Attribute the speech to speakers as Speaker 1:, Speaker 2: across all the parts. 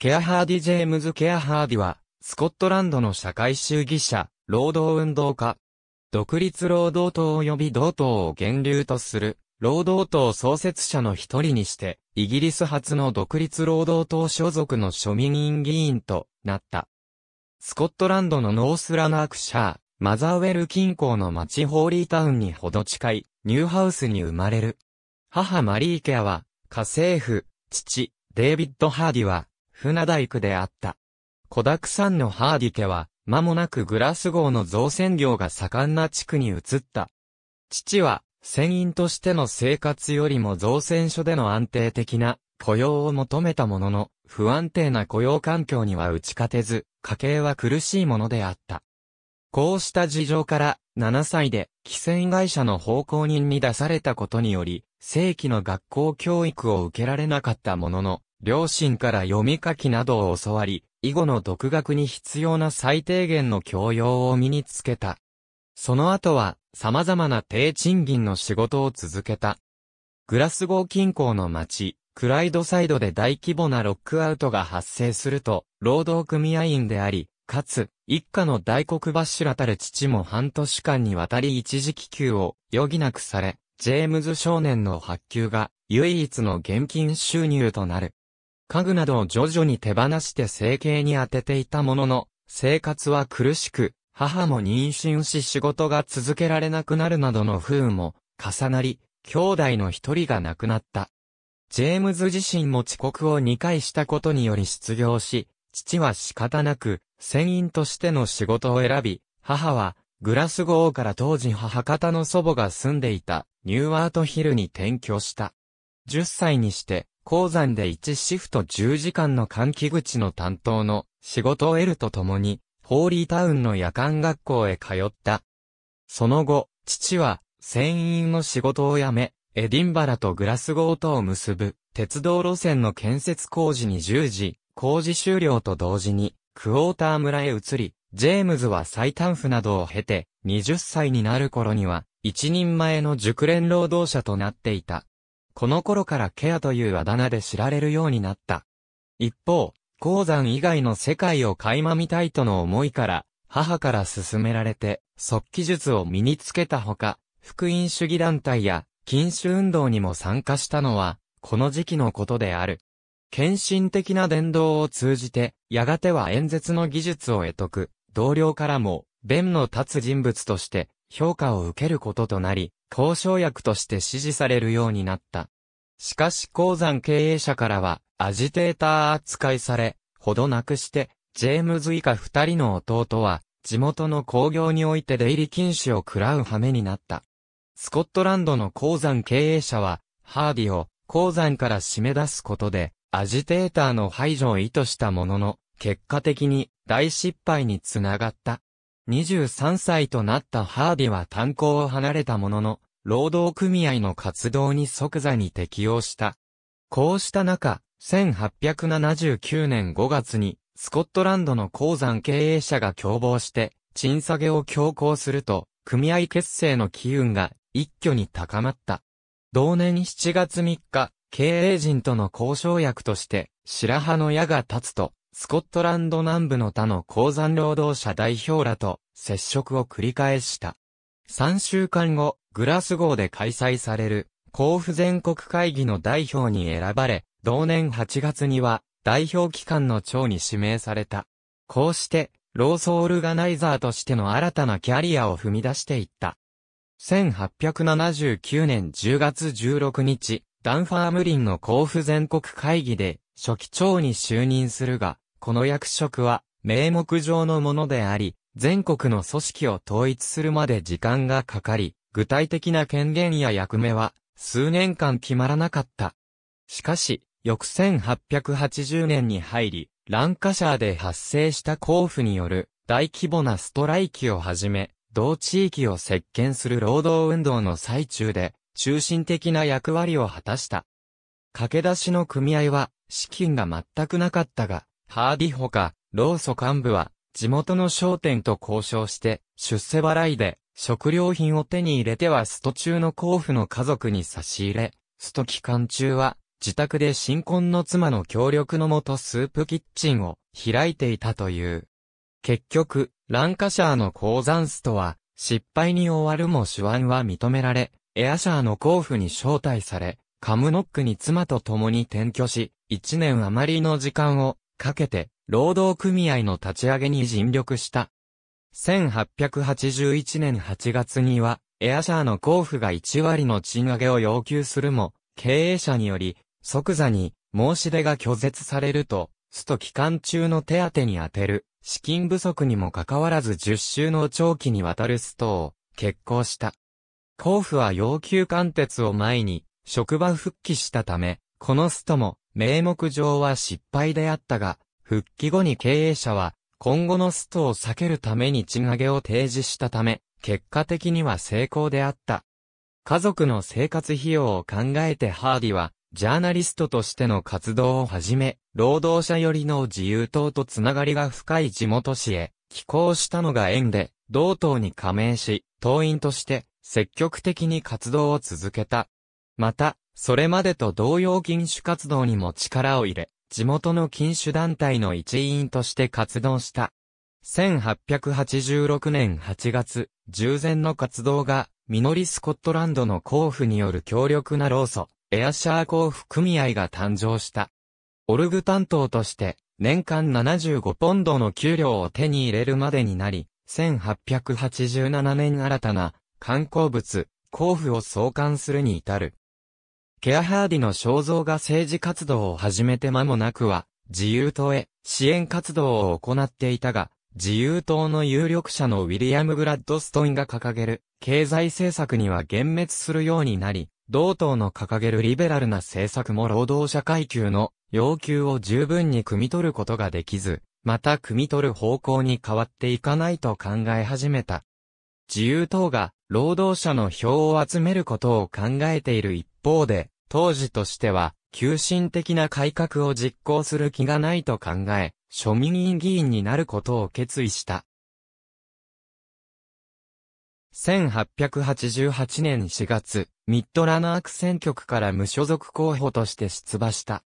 Speaker 1: ケアハーディ・ジェームズ・ケアハーディは、スコットランドの社会主義者、労働運動家。独立労働党及び同党を源流とする、労働党創設者の一人にして、イギリス初の独立労働党所属の庶民院議員となった。スコットランドのノースラナークシャー、マザーウェル近郊の町ホーリータウンにほど近い、ニューハウスに生まれる。母マリーケアは、家政婦、父、デイビッド・ハーディは、船大工であった。小沢山のハーディ家は、間もなくグラス号の造船業が盛んな地区に移った。父は、船員としての生活よりも造船所での安定的な雇用を求めたものの、不安定な雇用環境には打ち勝てず、家計は苦しいものであった。こうした事情から、7歳で、汽船会社の奉公人に出されたことにより、正規の学校教育を受けられなかったものの、両親から読み書きなどを教わり、囲碁の独学に必要な最低限の教養を身につけた。その後は、様々な低賃金の仕事を続けた。グラスゴー近郊の町、クライドサイドで大規模なロックアウトが発生すると、労働組合員であり、かつ、一家の大黒柱たる父も半年間にわたり一時帰休を余儀なくされ、ジェームズ少年の発給が唯一の現金収入となる。家具などを徐々に手放して生計に当てていたものの、生活は苦しく、母も妊娠し仕事が続けられなくなるなどの不運も重なり、兄弟の一人が亡くなった。ジェームズ自身も遅刻を2回したことにより失業し、父は仕方なく、船員としての仕事を選び、母は、グラスゴーから当時母方の祖母が住んでいたニューアートヒルに転居した。10歳にして、鉱山で1シフト10時間の換気口の担当の仕事を得るとともに、ホーリータウンの夜間学校へ通った。その後、父は、船員の仕事を辞め、エディンバラとグラスゴートを結ぶ、鉄道路線の建設工事に従事、工事終了と同時に、クォーター村へ移り、ジェームズは最短府などを経て、20歳になる頃には、一人前の熟練労働者となっていた。この頃からケアというあだ名で知られるようになった。一方、鉱山以外の世界を垣間見たいとの思いから、母から勧められて、即帰術を身につけたほか、福音主義団体や、禁酒運動にも参加したのは、この時期のことである。献身的な伝道を通じて、やがては演説の技術を得得、同僚からも、弁の立つ人物として、評価を受けることとなり、交渉役として支持されるようになった。しかし鉱山経営者からは、アジテーター扱いされ、ほどなくして、ジェームズ以下二人の弟は、地元の工業において出入り禁止を食らう羽目になった。スコットランドの鉱山経営者は、ハーディを鉱山から締め出すことで、アジテーターの排除を意図したものの、結果的に大失敗につながった。23歳となったハーディは炭鉱を離れたものの、労働組合の活動に即座に適応した。こうした中、1879年5月に、スコットランドの鉱山経営者が共謀して、賃下げを強行すると、組合結成の機運が一挙に高まった。同年7月3日、経営陣との交渉役として、白羽の矢が立つと、スコットランド南部の他の鉱山労働者代表らと接触を繰り返した。3週間後、グラスゴーで開催される、甲府全国会議の代表に選ばれ、同年8月には、代表機関の長に指名された。こうして、ローソオルガナイザーとしての新たなキャリアを踏み出していった。1879年10月16日、ダンファームリンの甲府全国会議で、初期長に就任するが、この役職は、名目上のものであり、全国の組織を統一するまで時間がかかり、具体的な権限や役目は、数年間決まらなかった。しかし、翌1880年に入り、ランカシャーで発生した交付による大規模なストライキをはじめ、同地域を席巻する労働運動の最中で、中心的な役割を果たした。駆け出しの組合は、資金が全くなかったが、ハーディほか、労組幹部は、地元の商店と交渉して、出世払いで、食料品を手に入れてはスト中の甲府の家族に差し入れ、スト期間中は、自宅で新婚の妻の協力のもとスープキッチンを開いていたという。結局、ランカシャーの鉱山ストは、失敗に終わるも手腕は認められ、エアシャーの甲府に招待され、カムノックに妻と共に転居し、一年余りの時間をかけて、労働組合の立ち上げに尽力した。1881年8月には、エアシャーの交付が1割の賃上げを要求するも、経営者により、即座に申し出が拒絶されると、スト期間中の手当に充てる、資金不足にもかかわらず10週の長期にわたるストを、決行した。交付は要求貫徹を前に、職場復帰したため、このストも、名目上は失敗であったが、復帰後に経営者は、今後のストを避けるために賃上げを提示したため、結果的には成功であった。家族の生活費用を考えてハーディは、ジャーナリストとしての活動をはじめ、労働者寄りの自由党とつながりが深い地元市へ、寄港したのが縁で、同党に加盟し、党員として積極的に活動を続けた。また、それまでと同様禁酒活動にも力を入れ、地元の禁酒団体の一員として活動した。1886年8月、従前の活動が、ミノリスコットランドの交付による強力な労組、エアシャー交付組合が誕生した。オルグ担当として、年間75ポンドの給料を手に入れるまでになり、1887年新たな、観光物、交付を創刊するに至る。ケアハーディの肖像が政治活動を始めて間もなくは、自由党へ支援活動を行っていたが、自由党の有力者のウィリアム・グラッドストインが掲げる経済政策には幻滅するようになり、同党の掲げるリベラルな政策も労働者階級の要求を十分に汲み取ることができず、また汲み取る方向に変わっていかないと考え始めた。自由党が労働者の票を集めることを考えている一方で、当時としては、急進的な改革を実行する気がないと考え、庶民院議員になることを決意した。1888年4月、ミッドラナーク選挙区から無所属候補として出馬した。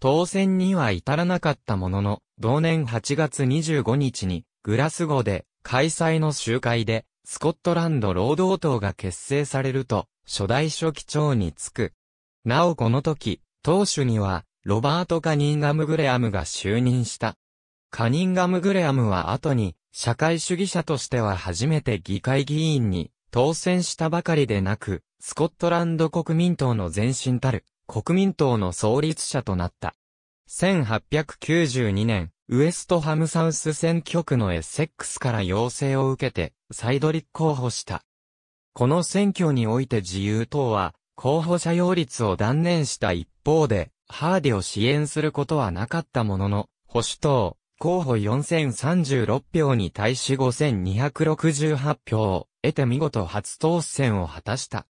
Speaker 1: 当選には至らなかったものの、同年8月25日に、グラスゴで、開催の集会で、スコットランド労働党が結成されると、初代書記長に就く。なおこの時、当主には、ロバート・カニンガム・グレアムが就任した。カニンガム・グレアムは後に、社会主義者としては初めて議会議員に当選したばかりでなく、スコットランド国民党の前身たる国民党の創立者となった。1892年、ウエストハムサウス選挙区のエッセックスから要請を受けて、再度立候補した。この選挙において自由党は、候補者擁立を断念した一方で、ハーディを支援することはなかったものの、保守党、候補4036票に対し5268票を得て見事初当選を果たした。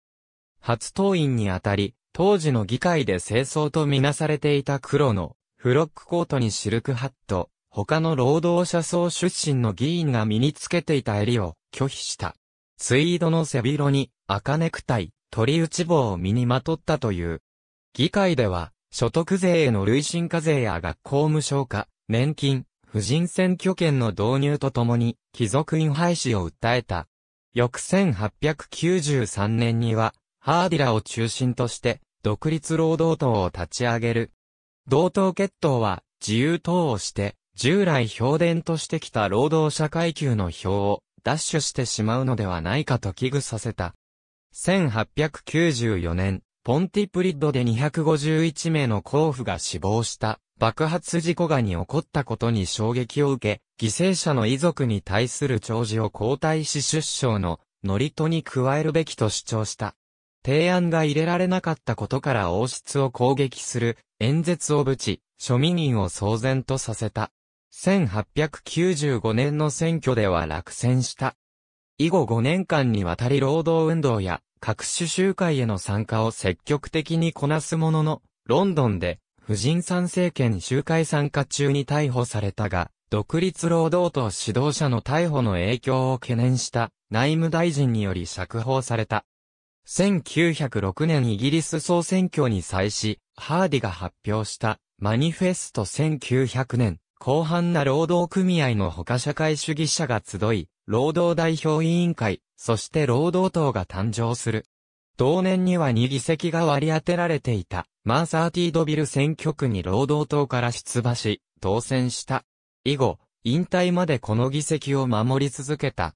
Speaker 1: 初党員にあたり、当時の議会で清掃とみなされていた黒の、フロックコートにシルクハット、他の労働者層出身の議員が身につけていた襟を拒否した。ツイードの背広に赤ネクタイ、鳥打ち棒を身にまとったという。議会では、所得税への累進課税や学校無償化、年金、婦人選挙権の導入とともに、貴族院廃止を訴えた。翌1893年には、ハーディラを中心として、独立労働党を立ち上げる。同党決闘は、自由党をして、従来評伝としてきた労働者階級の票を、奪取してしまうのではないかと危惧させた。1894年、ポンティプリッドで251名の候補が死亡した爆発事故がに起こったことに衝撃を受け、犠牲者の遺族に対する弔辞を皇太子出生のノリトに加えるべきと主張した。提案が入れられなかったことから王室を攻撃する演説をぶち、庶民を騒然とさせた。1895年の選挙では落選した。以後5年間にわたり労働運動や各種集会への参加を積極的にこなすものの、ロンドンで、婦人参政権集会参加中に逮捕されたが、独立労働党指導者の逮捕の影響を懸念した内務大臣により釈放された。1906年イギリス総選挙に際し、ハーディが発表したマニフェスト1900年広範な労働組合の他社会主義者が集い、労働代表委員会、そして労働党が誕生する。同年には2議席が割り当てられていた、マーサーティードビル選挙区に労働党から出馬し、当選した。以後、引退までこの議席を守り続けた。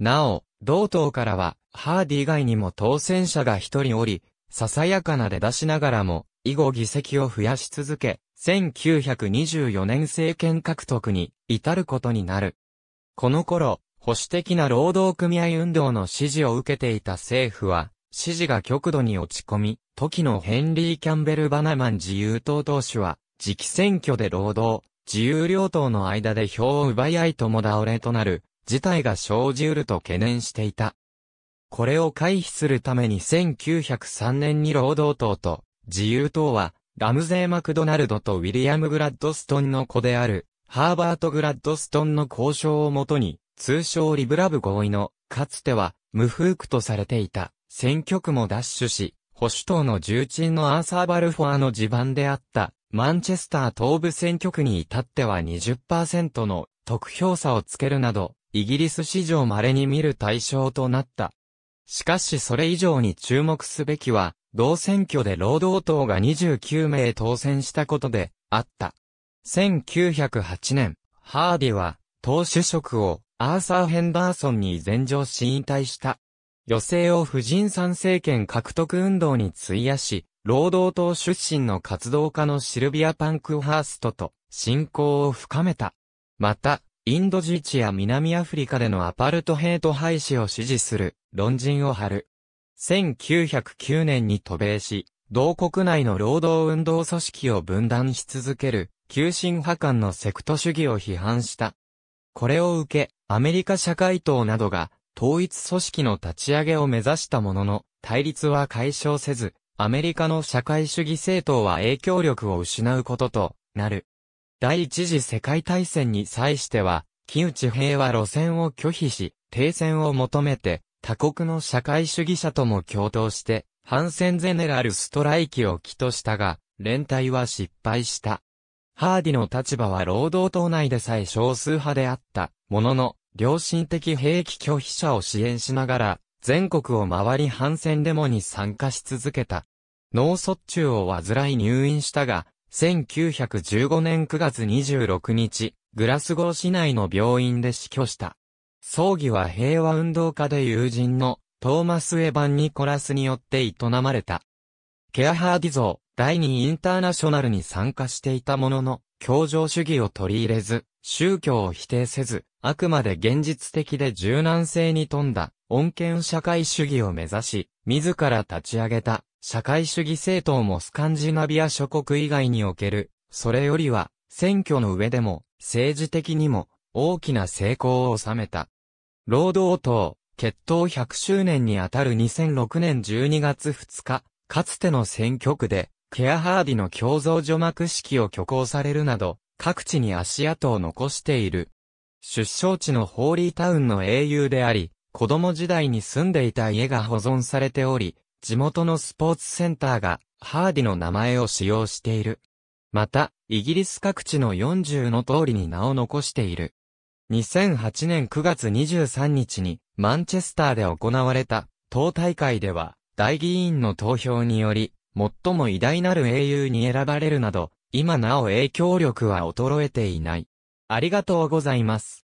Speaker 1: なお、同党からは、ハーディ以外にも当選者が一人おり、ささやかな出だしながらも、以後議席を増やし続け、1924年政権獲得に至ることになる。この頃、保守的な労働組合運動の支持を受けていた政府は、支持が極度に落ち込み、時のヘンリー・キャンベル・バナマン自由党党首は、次期選挙で労働、自由両党の間で票を奪い合い共倒れとなる、事態が生じうると懸念していた。これを回避するために1903年に労働党と自由党はラムゼー・マクドナルドとウィリアム・グラッドストンの子である、ハーバート・グラッドストンの交渉をもとに、通称リブラブ合意の、かつては、無風区とされていた、選挙区も奪取し、保守党の重鎮のアーサー・バルフォアの地盤であった、マンチェスター東部選挙区に至っては20%の得票差をつけるなど、イギリス史上稀に見る対象となった。しかしそれ以上に注目すべきは、同選挙で労働党が29名当選したことで、あった。1908年、ハーディは、党主職を、アーサー・ヘンダーソンに前上し引退した。余生を婦人参政権獲得運動に費やし、労働党出身の活動家のシルビア・パンクハーストと親交を深めた。また、インド自治や南アフリカでのアパルトヘイト廃止を支持する論陣を張る。1909年に渡米し、同国内の労働運動組織を分断し続ける、急進派間のセクト主義を批判した。これを受け、アメリカ社会党などが、統一組織の立ち上げを目指したものの、対立は解消せず、アメリカの社会主義政党は影響力を失うこととなる。第一次世界大戦に際しては、木内平和路線を拒否し、停戦を求めて、他国の社会主義者とも共闘して、反戦ゼネラルストライキを起としたが、連帯は失敗した。ハーディの立場は労働党内でさえ少数派であった、ものの、良心的兵器拒否者を支援しながら、全国を回り反戦デモに参加し続けた。脳卒中を患い入院したが、1915年9月26日、グラスゴー市内の病院で死去した。葬儀は平和運動家で友人のトーマス・エヴァン・ニコラスによって営まれた。ケアハーディ像、第二インターナショナルに参加していたものの、教条主義を取り入れず、宗教を否定せず、あくまで現実的で柔軟性に富んだ、恩恵社会主義を目指し、自ら立ち上げた、社会主義政党もスカンジナビア諸国以外における、それよりは、選挙の上でも、政治的にも、大きな成功を収めた。労働党、決闘100周年にあたる2006年12月2日、かつての選挙区で、ケアハーディの共造除幕式を挙行されるなど、各地に足跡を残している。出生地のホーリータウンの英雄であり、子供時代に住んでいた家が保存されており、地元のスポーツセンターが、ハーディの名前を使用している。また、イギリス各地の40の通りに名を残している。2008年9月23日にマンチェスターで行われた党大会では大議員の投票により最も偉大なる英雄に選ばれるなど今なお影響力は衰えていない。ありがとうございます。